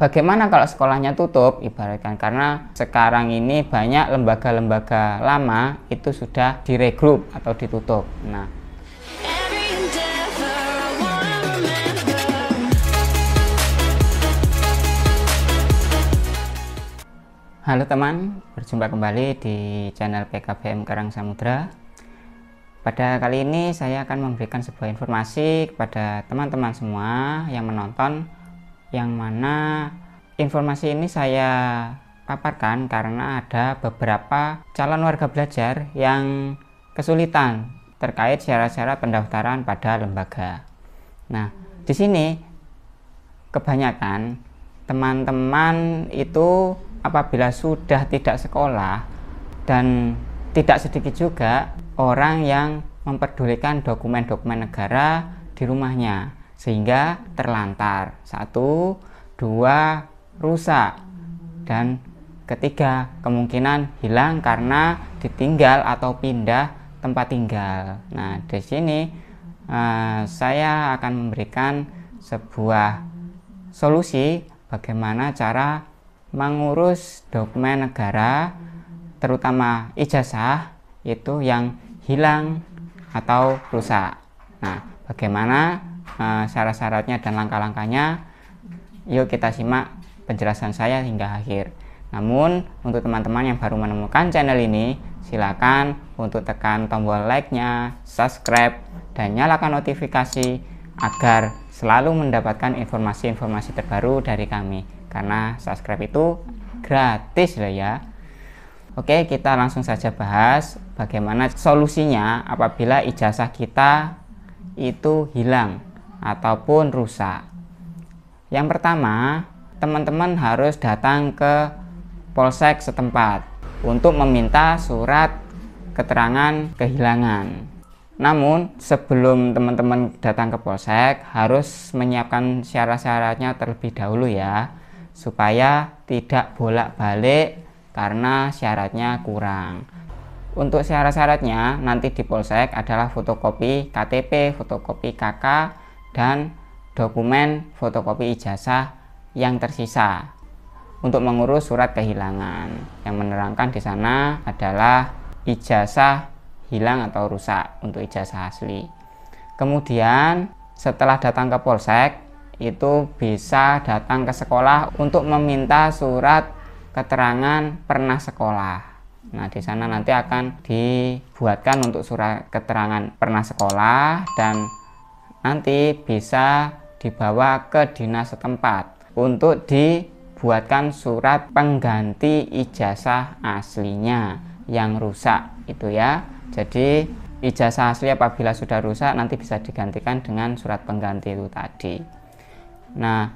Bagaimana kalau sekolahnya tutup? Ibaratkan karena sekarang ini banyak lembaga-lembaga lama itu sudah diregroup atau ditutup. Nah, Halo teman, berjumpa kembali di channel PKBM Karang Samudra. Pada kali ini saya akan memberikan sebuah informasi kepada teman-teman semua yang menonton yang mana informasi ini saya paparkan karena ada beberapa calon warga belajar yang kesulitan terkait syarat-syarat pendaftaran pada lembaga. Nah, di sini kebanyakan teman-teman itu apabila sudah tidak sekolah dan tidak sedikit juga orang yang memperdulikan dokumen-dokumen negara di rumahnya sehingga terlantar. Satu, dua, rusak. Dan ketiga, kemungkinan hilang karena ditinggal atau pindah tempat tinggal. Nah, di sini uh, saya akan memberikan sebuah solusi bagaimana cara mengurus dokumen negara terutama ijazah itu yang hilang atau rusak. Nah, bagaimana Eh, syarat-syaratnya dan langkah-langkahnya yuk kita simak penjelasan saya hingga akhir namun untuk teman-teman yang baru menemukan channel ini silakan untuk tekan tombol like nya subscribe dan nyalakan notifikasi agar selalu mendapatkan informasi-informasi terbaru dari kami karena subscribe itu gratis loh ya Oke kita langsung saja bahas bagaimana solusinya apabila ijazah kita itu hilang ataupun rusak. Yang pertama, teman-teman harus datang ke polsek setempat untuk meminta surat keterangan kehilangan. Namun, sebelum teman-teman datang ke polsek, harus menyiapkan syarat-syaratnya terlebih dahulu ya, supaya tidak bolak-balik karena syaratnya kurang. Untuk syarat-syaratnya, nanti di polsek adalah fotokopi KTP, fotokopi KK, dan dokumen fotokopi ijazah yang tersisa untuk mengurus surat kehilangan. Yang menerangkan di sana adalah ijazah hilang atau rusak untuk ijazah asli. Kemudian setelah datang ke polsek itu bisa datang ke sekolah untuk meminta surat keterangan pernah sekolah. Nah, di sana nanti akan dibuatkan untuk surat keterangan pernah sekolah dan nanti bisa dibawa ke dinas setempat untuk dibuatkan surat pengganti ijazah aslinya yang rusak itu ya jadi ijazah asli apabila sudah rusak nanti bisa digantikan dengan surat pengganti itu tadi nah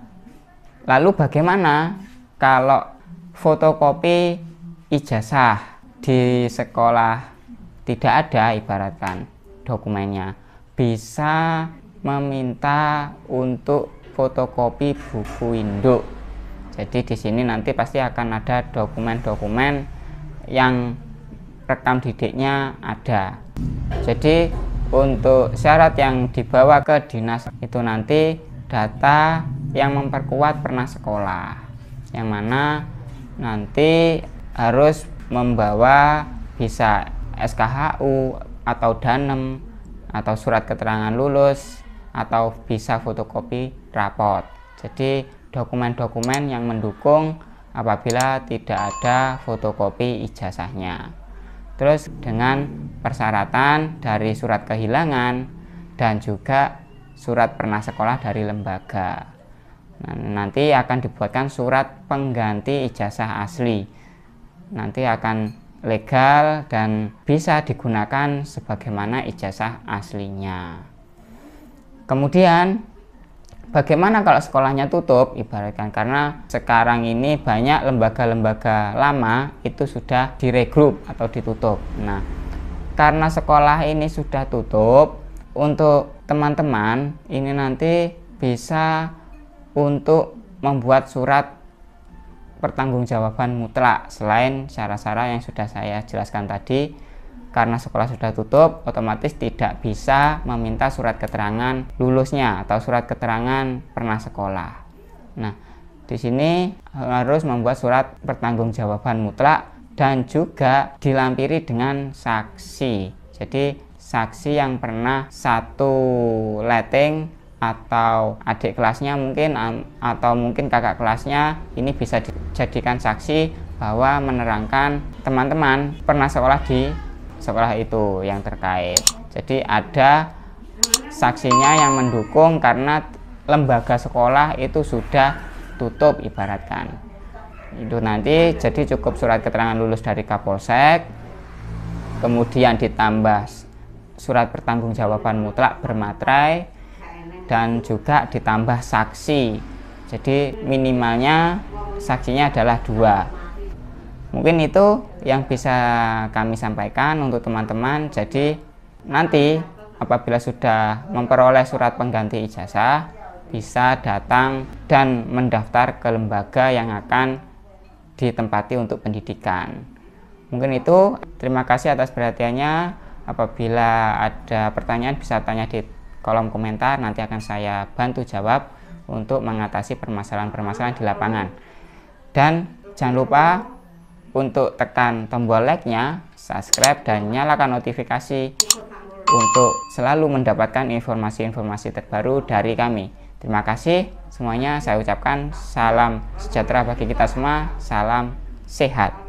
lalu bagaimana kalau fotokopi ijazah di sekolah tidak ada ibaratkan dokumennya bisa meminta untuk fotokopi buku induk. Jadi di sini nanti pasti akan ada dokumen-dokumen yang rekam didiknya ada. Jadi untuk syarat yang dibawa ke dinas itu nanti data yang memperkuat pernah sekolah. Yang mana nanti harus membawa bisa SKHU atau danem atau surat keterangan lulus atau bisa fotokopi rapot. Jadi dokumen-dokumen yang mendukung apabila tidak ada fotokopi ijazahnya. Terus dengan persyaratan dari surat kehilangan dan juga surat pernah sekolah dari lembaga. Nah, nanti akan dibuatkan surat pengganti ijazah asli. Nanti akan legal dan bisa digunakan sebagaimana ijazah aslinya. Kemudian bagaimana kalau sekolahnya tutup ibaratkan karena sekarang ini banyak lembaga-lembaga lama itu sudah diregroup atau ditutup nah karena sekolah ini sudah tutup untuk teman-teman ini nanti bisa untuk membuat surat pertanggungjawaban mutlak selain cara-cara yang sudah saya jelaskan tadi karena sekolah sudah tutup, otomatis tidak bisa meminta surat keterangan lulusnya atau surat keterangan pernah sekolah. Nah, di sini harus membuat surat pertanggungjawaban mutlak dan juga dilampiri dengan saksi. Jadi, saksi yang pernah satu letting atau adik kelasnya mungkin atau mungkin kakak kelasnya ini bisa dijadikan saksi bahwa menerangkan teman-teman pernah sekolah di sekolah itu yang terkait. Jadi ada saksinya yang mendukung karena lembaga sekolah itu sudah tutup ibaratkan. Itu nanti jadi cukup surat keterangan lulus dari Kapolsek, kemudian ditambah surat pertanggungjawaban mutlak bermaterai dan juga ditambah saksi. Jadi minimalnya saksinya adalah dua. Mungkin itu yang bisa kami sampaikan untuk teman-teman. Jadi nanti apabila sudah memperoleh surat pengganti ijazah bisa datang dan mendaftar ke lembaga yang akan ditempati untuk pendidikan. Mungkin itu. Terima kasih atas perhatiannya. Apabila ada pertanyaan bisa tanya di kolom komentar nanti akan saya bantu jawab untuk mengatasi permasalahan-permasalahan di lapangan. Dan jangan lupa untuk tekan tombol like-nya, subscribe dan nyalakan notifikasi untuk selalu mendapatkan informasi-informasi terbaru dari kami. Terima kasih semuanya saya ucapkan salam sejahtera bagi kita semua, salam sehat.